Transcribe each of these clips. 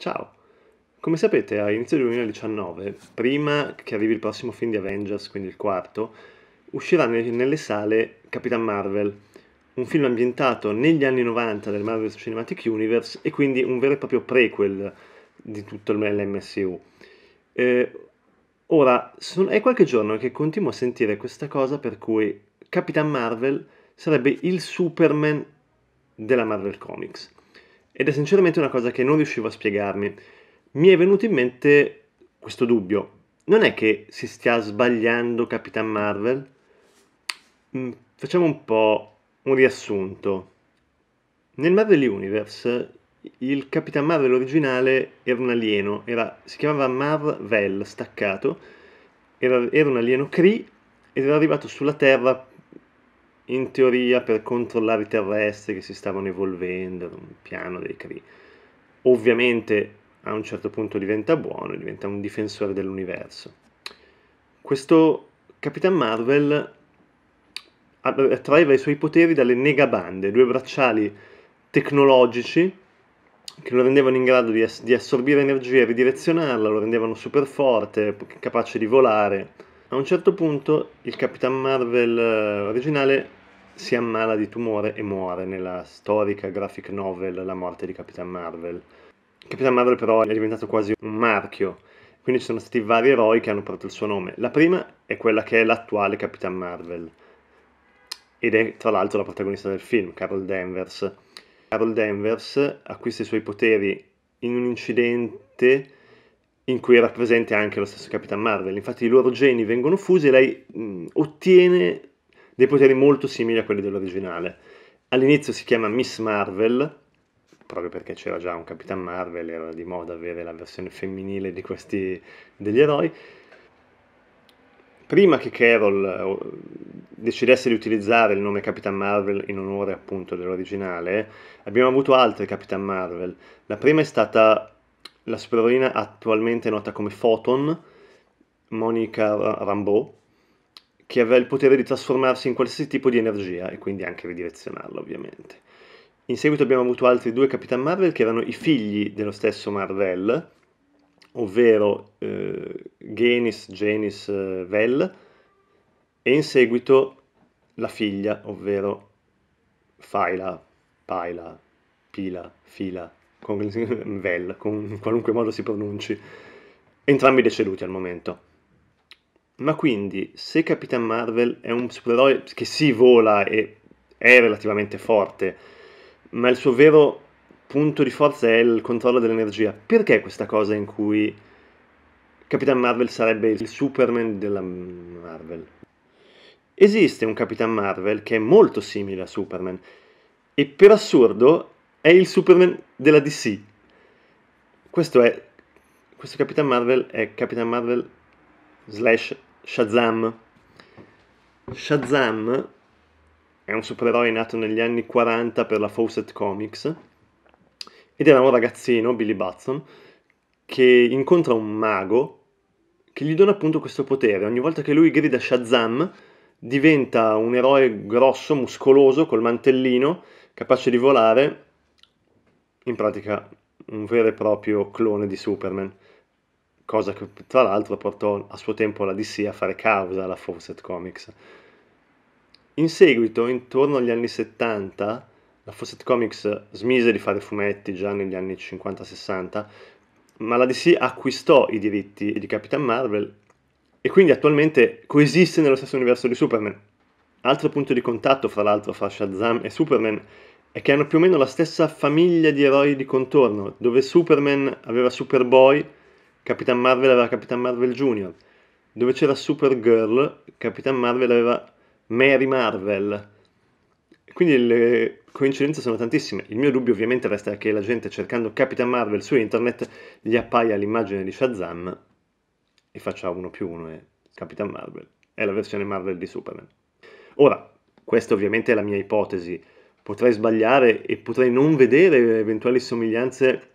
Ciao! Come sapete, a inizio 2019, prima che arrivi il prossimo film di Avengers, quindi il quarto, uscirà nelle sale Capitan Marvel, un film ambientato negli anni 90 del Marvel Cinematic Universe e quindi un vero e proprio prequel di tutto l'MSU. Eh, ora, son, è qualche giorno che continuo a sentire questa cosa per cui Capitan Marvel sarebbe il Superman della Marvel Comics ed è sinceramente una cosa che non riuscivo a spiegarmi. Mi è venuto in mente questo dubbio. Non è che si stia sbagliando Capitan Marvel? Mm, facciamo un po' un riassunto. Nel Marvel Universe il Capitan Marvel originale era un alieno, era, si chiamava Marvel staccato, era, era un alieno Kree ed era arrivato sulla Terra in teoria per controllare i terrestri che si stavano evolvendo, un piano dei Cree. Ovviamente a un certo punto diventa buono, diventa un difensore dell'universo. Questo Capitan Marvel attraeva eh, i suoi poteri dalle negabande, due bracciali tecnologici che lo rendevano in grado di, ass- di assorbire energia e ridirezionarla, lo rendevano super forte, capace di volare. A un certo punto il Capitan Marvel eh, originale si ammala di tumore e muore nella storica graphic novel La morte di Capitan Marvel. Capitan Marvel però è diventato quasi un marchio, quindi ci sono stati vari eroi che hanno portato il suo nome. La prima è quella che è l'attuale Capitan Marvel, ed è tra l'altro la protagonista del film, Carol Danvers. Carol Danvers acquista i suoi poteri in un incidente in cui era presente anche lo stesso Capitan Marvel. Infatti i loro geni vengono fusi e lei mh, ottiene dei poteri molto simili a quelli dell'originale. All'inizio si chiama Miss Marvel, proprio perché c'era già un Capitan Marvel, era di moda avere la versione femminile di questi degli eroi. Prima che Carol oh, decidesse di utilizzare il nome Capitan Marvel in onore appunto dell'originale, abbiamo avuto altre Capitan Marvel. La prima è stata la supereroina attualmente nota come Photon, Monica Rambeau, che aveva il potere di trasformarsi in qualsiasi tipo di energia e quindi anche ridirezionarla ovviamente. In seguito abbiamo avuto altri due Capitan Marvel che erano i figli dello stesso Marvel, ovvero eh, Genis, Genis, eh, Vel, e in seguito la figlia, ovvero Faila, Paila, Pila, Fila, con, Vel, con qualunque modo si pronunci, entrambi deceduti al momento. Ma quindi, se Capitan Marvel è un supereroe che si vola e è relativamente forte, ma il suo vero punto di forza è il controllo dell'energia, perché questa cosa in cui Capitan Marvel sarebbe il Superman della Marvel? Esiste un Capitan Marvel che è molto simile a Superman e per assurdo è il Superman della DC. Questo è questo Capitan Marvel è Capitan Marvel slash Shazam. Shazam è un supereroe nato negli anni 40 per la Fawcett Comics ed era un ragazzino, Billy Batson, che incontra un mago che gli dona appunto questo potere. Ogni volta che lui grida Shazam diventa un eroe grosso, muscoloso, col mantellino, capace di volare, in pratica un vero e proprio clone di Superman cosa che tra l'altro portò a suo tempo la DC a fare causa alla Fawcett Comics. In seguito, intorno agli anni 70, la Fawcett Comics smise di fare fumetti già negli anni 50-60, ma la DC acquistò i diritti di Capitan Marvel e quindi attualmente coesiste nello stesso universo di Superman. Altro punto di contatto, fra l'altro, fra Shazam e Superman è che hanno più o meno la stessa famiglia di eroi di contorno, dove Superman aveva Superboy, Capitan Marvel aveva Capitan Marvel Jr., dove c'era Supergirl, Capitan Marvel aveva Mary Marvel. Quindi le coincidenze sono tantissime. Il mio dubbio ovviamente resta che la gente cercando Capitan Marvel su internet gli appaia l'immagine di Shazam e faccia uno più uno e Capitan Marvel. È la versione Marvel di Superman. Ora, questa ovviamente è la mia ipotesi. Potrei sbagliare e potrei non vedere eventuali somiglianze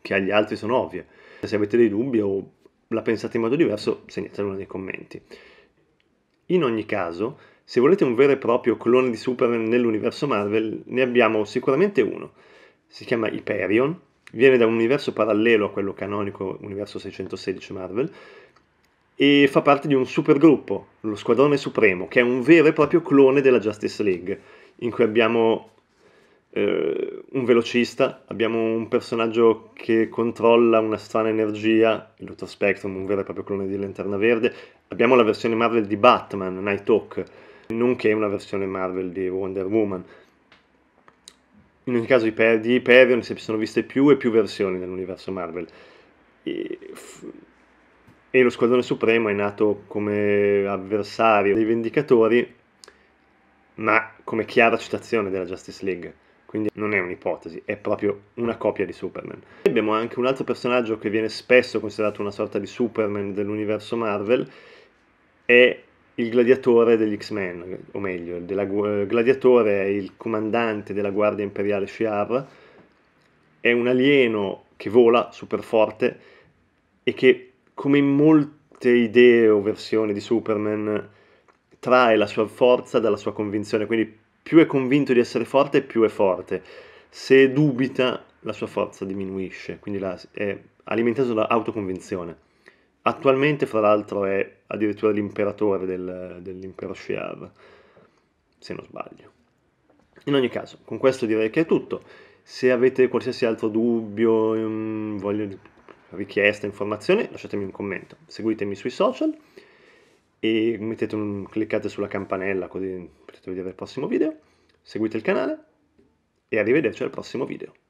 che agli altri sono ovvie se avete dei dubbi o la pensate in modo diverso, segnatemelo nei commenti. In ogni caso, se volete un vero e proprio clone di Superman nell'universo Marvel, ne abbiamo sicuramente uno. Si chiama Hyperion, viene da un universo parallelo a quello canonico, universo 616 Marvel, e fa parte di un supergruppo, lo Squadrone Supremo, che è un vero e proprio clone della Justice League, in cui abbiamo eh, un velocista, abbiamo un personaggio che controlla una strana energia, il Dottor Spectrum, un vero e proprio clone di Lanterna Verde, abbiamo la versione Marvel di Batman, Night Nighthawk, nonché una versione Marvel di Wonder Woman. In ogni caso di Hyperion si sono viste più e più versioni nell'universo Marvel. E, f- e lo Squadrone Supremo è nato come avversario dei Vendicatori, ma come chiara citazione della Justice League quindi non è un'ipotesi, è proprio una copia di Superman. Abbiamo anche un altro personaggio che viene spesso considerato una sorta di Superman dell'universo Marvel, è il gladiatore degli X-Men, o meglio, il uh, eh, gladiatore è il comandante della Guardia Imperiale Shi'ar, è un alieno che vola super forte e che, come in molte idee o versioni di Superman, trae la sua forza dalla sua convinzione, quindi più è convinto di essere forte, più è forte. Se dubita, la sua forza diminuisce, quindi la, è alimentato da autoconvinzione. Attualmente, fra l'altro, è addirittura l'imperatore del, dell'impero Shiar, se non sbaglio. In ogni caso, con questo direi che è tutto. Se avete qualsiasi altro dubbio, ehm, voglio, richiesta, informazione, lasciatemi un commento. Seguitemi sui social e mettete un, cliccate sulla campanella così potete vedere il prossimo video, seguite il canale e arrivederci al prossimo video.